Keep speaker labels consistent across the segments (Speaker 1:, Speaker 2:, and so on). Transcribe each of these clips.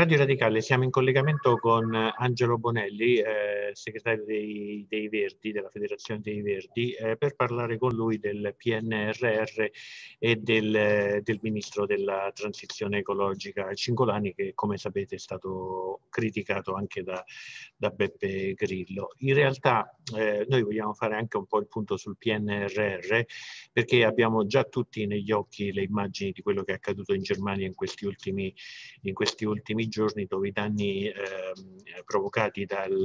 Speaker 1: Radio Radicale, siamo in collegamento con eh, Angelo Bonelli, eh, segretario dei, dei, Verdi, della Federazione dei Verdi, eh, per parlare con lui del PNRR e del, eh, del, Ministro della Transizione Ecologica Cingolani, che come sapete è stato criticato anche da, da Beppe Grillo. In realtà eh, noi vogliamo fare anche un po' il punto sul PNRR, perché abbiamo già tutti negli occhi le immagini di quello che è accaduto in Germania in questi ultimi, in questi ultimi giorni dove i danni eh, provocati dal,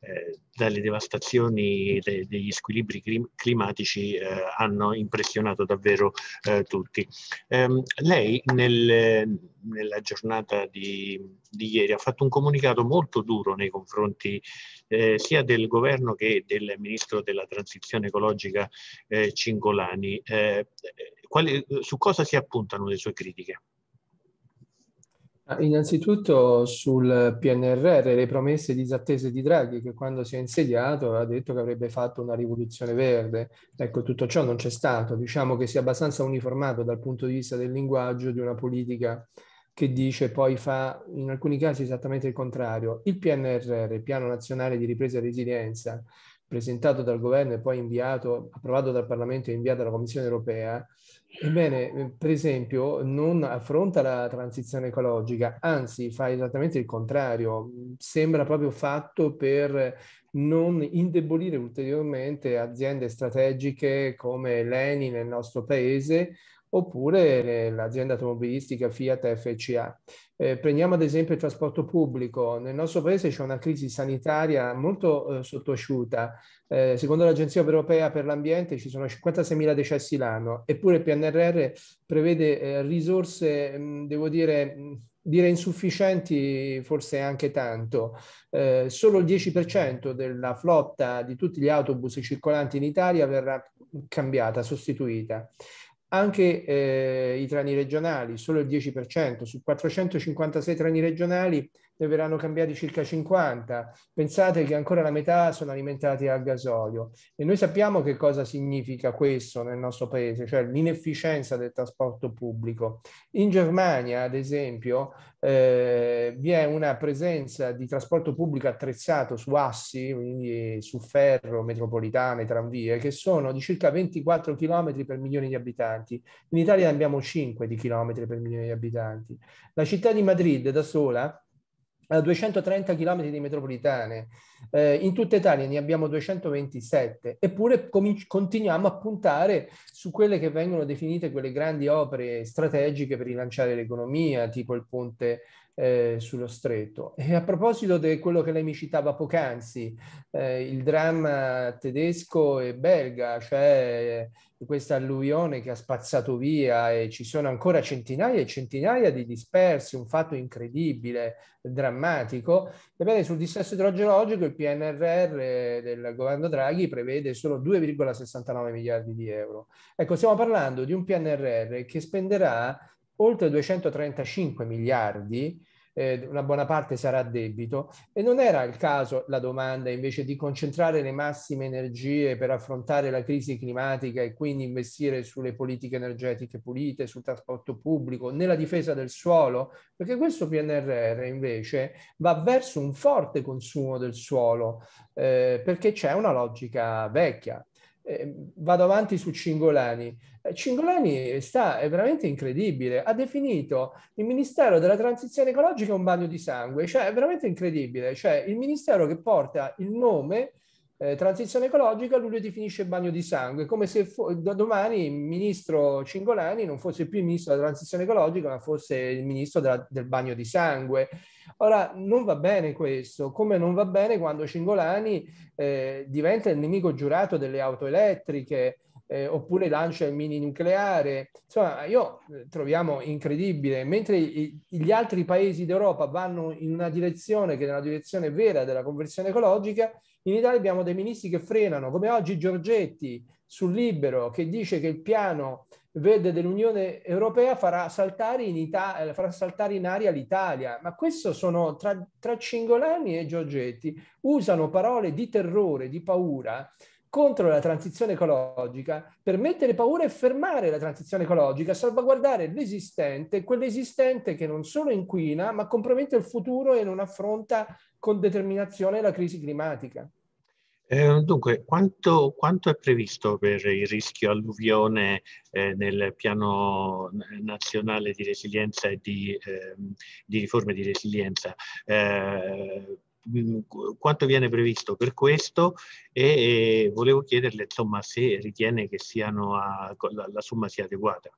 Speaker 1: eh, dalle devastazioni de, degli squilibri climatici eh, hanno impressionato davvero eh, tutti. Ehm, lei nel, nella giornata di, di, ieri ha fatto un comunicato molto duro nei confronti eh, sia del governo che del ministro della transizione ecologica Cingolani. Quali, su cosa si appuntano le sue critiche?
Speaker 2: Innanzitutto sul PNRR, le promesse disattese di Draghi, che quando si è insediato ha detto che avrebbe fatto una rivoluzione verde. Ecco, tutto ciò non c'è stato. Diciamo che si è abbastanza uniformato dal punto di vista del linguaggio di una politica che dice poi fa in alcuni casi esattamente il contrario. Il PNRR, il Piano Nazionale di Ripresa e Resilienza, presentato dal governo e poi inviato, approvato dal Parlamento e inviato alla Commissione europea, ebbene, eh, per esempio, non affronta la transizione ecologica, anzi fa esattamente il contrario, sembra proprio fatto per non indebolire ulteriormente aziende strategiche come l'ENI nel nostro paese, oppure eh, l'azienda automobilistica Fiat FCA. Eh, prendiamo ad esempio il trasporto pubblico. Nel nostro paese c'è una crisi sanitaria molto eh, sottosciuta. Eh, secondo l'Agenzia Europea per l'Ambiente ci sono 56.000 decessi l'anno, eppure il PNRR prevede eh, risorse, mh, mm, devo dire, mh, mm, dire insufficienti forse anche tanto. Eh, solo il 10% della flotta di tutti gli autobus circolanti in Italia verrà cambiata, sostituita. Anche eh, i treni regionali, solo il 10%, su 456 treni regionali ne verranno cambiati circa 50. Pensate che ancora la metà sono alimentati al gasolio e noi sappiamo che cosa significa questo nel nostro paese, cioè l'inefficienza del trasporto pubblico. In Germania, ad esempio, eh, vi è una presenza di trasporto pubblico attrezzato su assi, quindi su ferro, metropolitane, tranvie, che sono di circa 24 km per milione di abitanti. In Italia ne abbiamo 5 di km per milione di abitanti. La città di Madrid da sola 230 eh, km di metropolitane, eh, in tutta Italia ne abbiamo 227, eppure cominci- continuiamo a puntare su quelle che vengono definite quelle grandi opere strategiche per rilanciare l'economia, tipo il ponte eh, sullo stretto. E a proposito di quello che lei mi citava poc'anzi, eh, il dramma tedesco e belga, cioè eh, questa alluvione che ha spazzato via e ci sono ancora centinaia e centinaia di dispersi, un fatto incredibile, drammatico. Ebbene, sul dissesto idrogeologico il PNRR eh, del governo Draghi prevede solo 2,69 miliardi di euro. Ecco, stiamo parlando di un PNRR che spenderà oltre 235 miliardi eh, una buona parte sarà debito e non era il caso la domanda invece di concentrare le massime energie per affrontare la crisi climatica e quindi investire sulle politiche energetiche pulite, sul trasporto pubblico, nella difesa del suolo, perché questo PNRR invece va verso un forte consumo del suolo eh, perché c'è una logica vecchia Ehm, vado avanti su Cingolani. Eh, Cingolani sta, è veramente incredibile, ha definito il Ministero della Transizione Ecologica un bagno di sangue, cioè è veramente incredibile, cioè il Ministero che porta il nome eh, transizione ecologica, lui lo definisce bagno di sangue, come se fu- da domani il ministro Cingolani non fosse più il ministro della transizione ecologica, ma fosse il ministro della, del bagno di sangue. Ora, non va bene questo, come non va bene quando Cingolani eh, diventa il nemico giurato delle auto elettriche, eh, oppure lancia il mini nucleare. Insomma, io eh, troviamo incredibile, mentre i, gli altri paesi d'Europa vanno in una direzione che è una direzione vera della conversione ecologica, in Italia abbiamo dei ministri che frenano, come oggi Giorgetti, sul libero che dice che il piano verde dell'Unione Europea farà saltare in, Ita- eh, farà saltare in aria l'Italia. Ma questo sono tra, tra Cingolani e Giorgetti, usano parole di terrore, di paura contro la transizione ecologica per mettere paura e fermare la transizione ecologica, salvaguardare l'esistente, quell'esistente che non solo inquina, ma compromette il futuro e non affronta con determinazione la crisi climatica.
Speaker 1: Ehm, dunque, quanto, quanto, è previsto per il rischio alluvione eh, nel piano nazionale di resilienza e di, eh, di riforme di resilienza? Eh, mm, quanto viene previsto per questo e, e volevo chiederle insomma, se ritiene che a, la, la somma sia adeguata.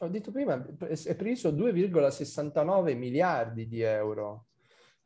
Speaker 2: Ho detto prima, è previsto 2,69 miliardi di euro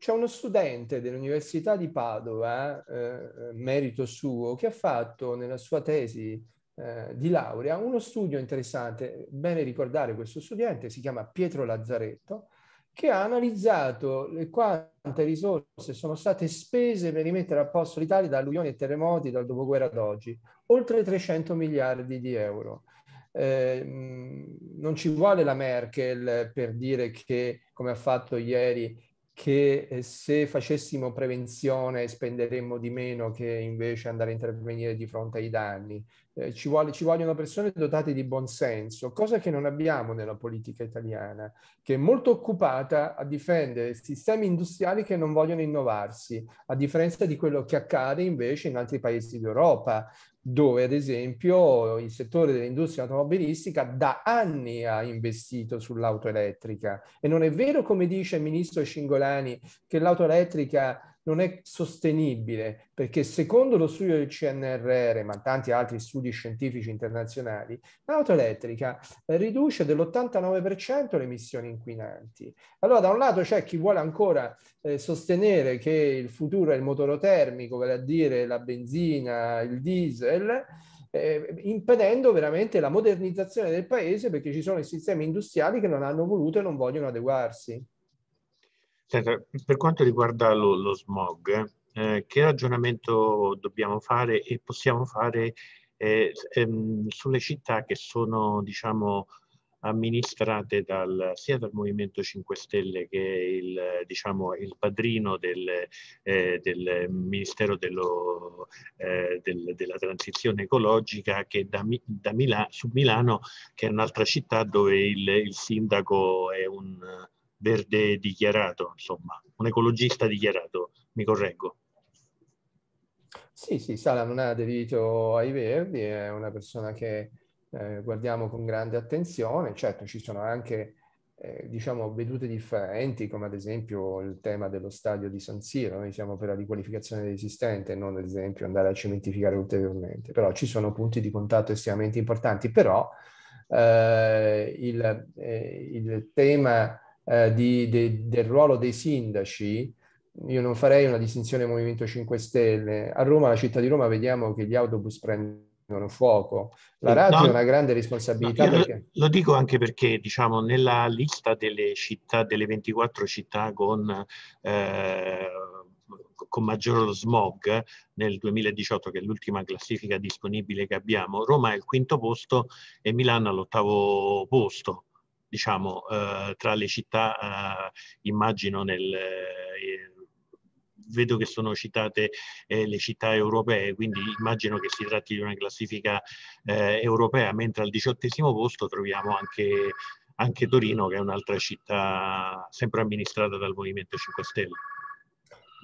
Speaker 2: c'è uno studente dell'Università di Padova, eh, eh, merito suo, che ha fatto nella sua tesi eh, di laurea uno studio interessante, bene ricordare questo studente, si chiama Pietro Lazzaretto, che ha analizzato le quante risorse sono state spese per rimettere a posto l'Italia da alluvioni e terremoti dal dopoguerra ad oggi, oltre 300 miliardi di euro. Eh, non ci vuole la Merkel per dire che, come ha fatto ieri, che eh, se facessimo prevenzione spenderemmo di meno che invece andare a intervenire di fronte ai danni. Eh, ci, vuole, ci, vogliono persone dotate di buonsenso, cosa che non abbiamo nella politica italiana, che è molto occupata a difendere sistemi industriali che non vogliono innovarsi, a differenza di quello che accade invece in altri paesi d'Europa, dove ad esempio il settore dell'industria automobilistica da anni ha investito sull'auto elettrica e non è vero come dice il ministro Cingolani che l'auto elettrica non è sostenibile perché secondo lo studio del CNRR, ma tanti altri studi scientifici internazionali, l'auto elettrica eh, riduce dell'89% le emissioni inquinanti. Allora da un lato c'è chi vuole ancora eh, sostenere che il futuro è il motore termico, vale a dire la benzina, il diesel, eh, impedendo veramente la modernizzazione del paese perché ci sono i sistemi industriali che non hanno voluto e non vogliono adeguarsi.
Speaker 1: Senta, per quanto riguarda lo, lo smog, eh, che ragionamento dobbiamo fare e possiamo fare eh, ehm, sulle città che sono, diciamo, amministrate dal, sia dal Movimento 5 Stelle che il, diciamo, il padrino del, eh, del Ministero dello, eh, del, della Transizione Ecologica che da, da Mila, su Milano, che è un'altra città dove il, il sindaco è un, verde dichiarato, insomma, un ecologista dichiarato, mi correggo.
Speaker 2: Sì, sì, Sala non ha aderito ai Verdi, è una persona che eh, guardiamo con grande attenzione, certo ci sono anche eh, diciamo vedute differenti come ad esempio il tema dello stadio di San Siro, noi siamo per la riqualificazione dell'esistente non ad esempio andare a cementificare ulteriormente, però ci sono punti di contatto estremamente importanti, però eh, il, eh, il tema eh, di, de, del ruolo dei sindaci, io non farei una distinzione Movimento 5 Stelle. A Roma, la città di Roma, vediamo che gli autobus prendono
Speaker 1: fuoco. La radio no, è una
Speaker 2: grande responsabilità. No, perché...
Speaker 1: lo, dico anche perché, diciamo, nella lista delle città, delle 24 città con... Eh, con maggior smog nel 2018, che è l'ultima classifica disponibile che abbiamo, Roma è il quinto posto e Milano all'ottavo posto diciamo, eh, tra le città, eh, immagino nel... Eh, vedo che sono citate eh, le città europee, quindi immagino che si tratti di una classifica eh, europea, mentre al diciottesimo posto troviamo anche, anche Torino, che è un'altra città sempre amministrata dal Movimento 5 Stelle.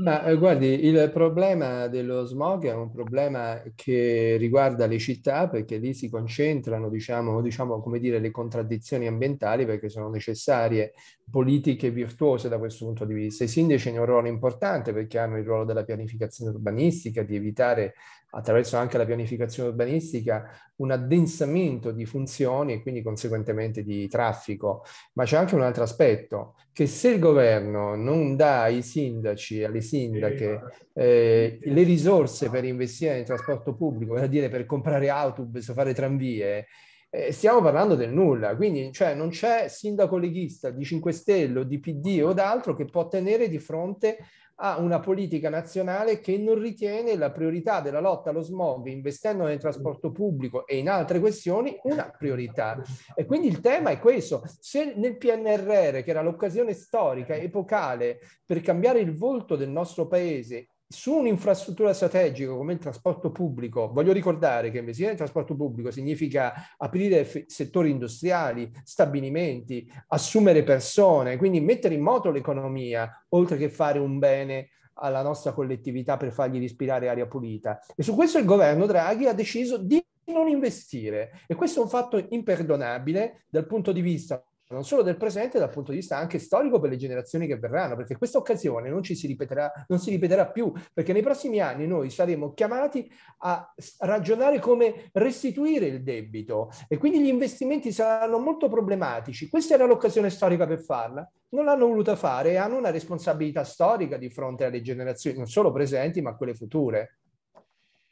Speaker 2: Ma eh, guardi, il problema dello smog è un problema che riguarda le città perché lì si concentrano, diciamo, diciamo come dire, le contraddizioni ambientali perché sono necessarie politiche virtuose da questo punto di vista. I sindaci hanno un ruolo importante perché hanno il ruolo della pianificazione urbanistica, di evitare attraverso anche la pianificazione urbanistica, un addensamento di funzioni e quindi conseguentemente di traffico. Ma c'è anche un altro aspetto, che se il governo non dà ai sindaci, alle sindache, eh, le risorse per investire nel trasporto pubblico, vale a dire per comprare autobus o fare tranvie, eh, stiamo parlando del nulla, quindi cioè, non c'è sindaco leghista di 5 Stelle o di PD o d'altro che può tenere di fronte a una politica nazionale che non ritiene la priorità della lotta allo smog, investendo nel trasporto pubblico e in altre questioni, una priorità. E quindi il tema è questo. Se nel PNRR, che era l'occasione storica, epocale, per cambiare il volto del nostro paese, su un'infrastruttura strategica come il trasporto pubblico, voglio ricordare che investire nel trasporto pubblico significa aprire f- settori industriali, stabilimenti, assumere persone, quindi mettere in moto l'economia, oltre che fare un bene alla nostra collettività per fargli respirare aria pulita. E su questo il governo Draghi ha deciso di non investire e questo è un fatto imperdonabile dal punto di vista non solo del presente, dal punto di vista anche storico per le generazioni che verranno, perché questa occasione non, ci si, ripeterà, non si ripeterà più, perché nei prossimi anni noi saremo chiamati a ragionare come restituire il debito e quindi gli investimenti saranno molto problematici. Questa era l'occasione storica per farla, non l'hanno voluta fare e hanno una responsabilità storica di fronte alle generazioni, non solo presenti, ma quelle future.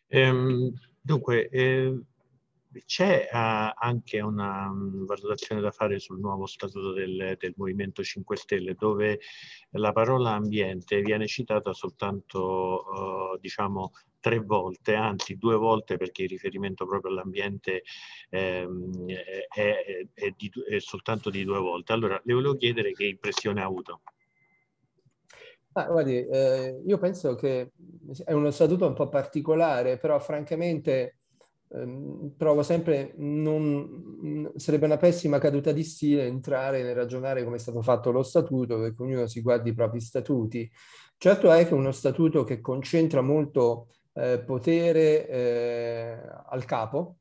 Speaker 1: Ehm, dunque, eh c'è uh, anche una um, valutazione da fare sul nuovo statuto del, del, Movimento 5 Stelle, dove la parola ambiente viene citata soltanto, uh, diciamo, tre volte, anzi due volte perché il riferimento proprio all'ambiente ehm, è, è, è, è, soltanto di due volte. Allora, le volevo chiedere che impressione ha avuto.
Speaker 2: Ah, guardi, eh, io penso che mm, è uno statuto un po' particolare, però francamente provo ehm, sempre non, sarebbe una pessima caduta di stile entrare nel ragionare come è stato fatto lo statuto, perché ognuno si guardi i propri statuti. Certo è che uno statuto che concentra molto eh, potere eh, al capo,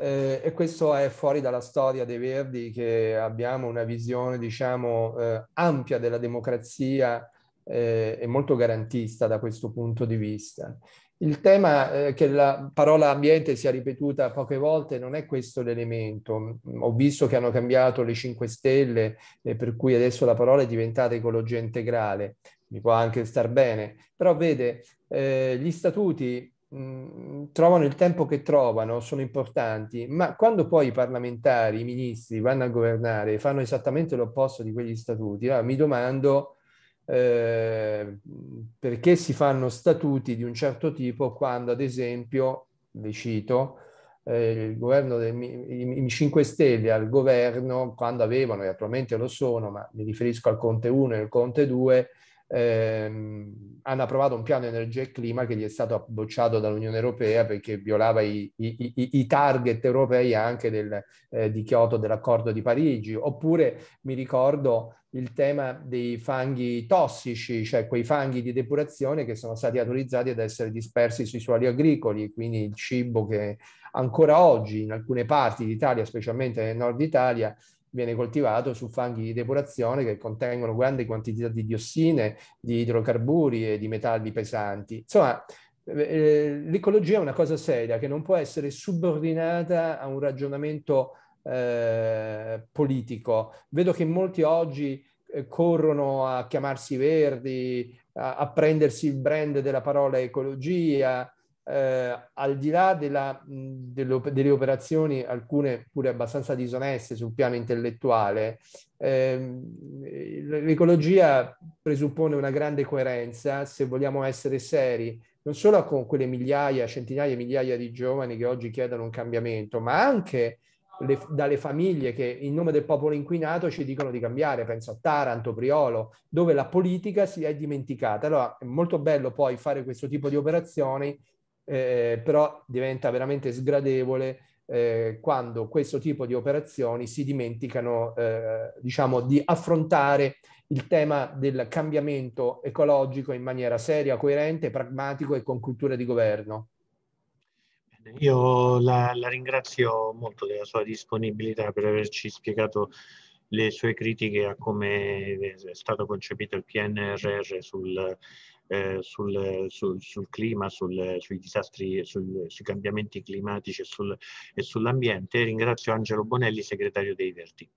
Speaker 2: eh, e questo è fuori dalla storia dei Verdi che abbiamo una visione, diciamo, eh, ampia della democrazia eh, e molto garantista da questo punto di vista. Il tema eh, che la parola ambiente sia ripetuta poche volte non è questo l'elemento. Mm, ho visto che hanno cambiato le 5 stelle, eh, per cui adesso la parola è diventata ecologia integrale. Mi può anche star bene. Però vede, eh, gli statuti mh, mm, trovano il tempo che trovano, sono importanti, ma quando poi i parlamentari, i ministri vanno a governare e fanno esattamente l'opposto di quegli statuti, allora mi domando eh, perché si fanno statuti di un certo tipo quando, ad esempio, vi cito, eh, il governo dei i, i 5 Stelle al governo, quando avevano, e attualmente lo sono, ma mi riferisco al Conte 1 e al Conte 2, ehm, hanno approvato un piano energia e clima che gli è stato bocciato dall'Unione Europea perché violava i, i, i, i target europei anche del, eh, di Kyoto, dell'accordo di Parigi. Oppure mi ricordo il tema dei fanghi tossici, cioè quei fanghi di depurazione che sono stati autorizzati ad essere dispersi sui suoli agricoli, quindi il cibo che ancora oggi in alcune parti d'Italia, specialmente nel nord Italia, viene coltivato su fanghi di depurazione che contengono grandi quantità di diossine, di idrocarburi e di metalli pesanti. Insomma, eh, eh, l'ecologia è una cosa seria che non può essere subordinata a un ragionamento eh, politico. Vedo che molti oggi eh, corrono a chiamarsi verdi, a, a, prendersi il brand della parola ecologia, eh, al di là della, delle, delle operazioni, alcune pure abbastanza disoneste sul piano intellettuale, eh, l'ecologia presuppone una grande coerenza, se vogliamo essere seri, non solo con quelle migliaia, centinaia e migliaia di giovani che oggi chiedono un cambiamento, ma anche le, dalle famiglie che in nome del popolo inquinato ci dicono di cambiare, penso a Taranto, Priolo, dove la politica si è dimenticata. Allora è molto bello poi fare questo tipo di operazioni eh, però diventa veramente sgradevole eh, quando questo tipo di operazioni si dimenticano eh, diciamo, di affrontare il tema del cambiamento ecologico in maniera seria, coerente, pragmatico e con cultura di governo.
Speaker 1: Io la, la ringrazio molto della sua disponibilità per averci spiegato le sue critiche a come è stato concepito il PNRR sul, eh, sul, sul, sul, clima, sul, sui disastri, sui cambiamenti climatici e, e sull'ambiente. Ringrazio Angelo Bonelli, segretario dei Verdi.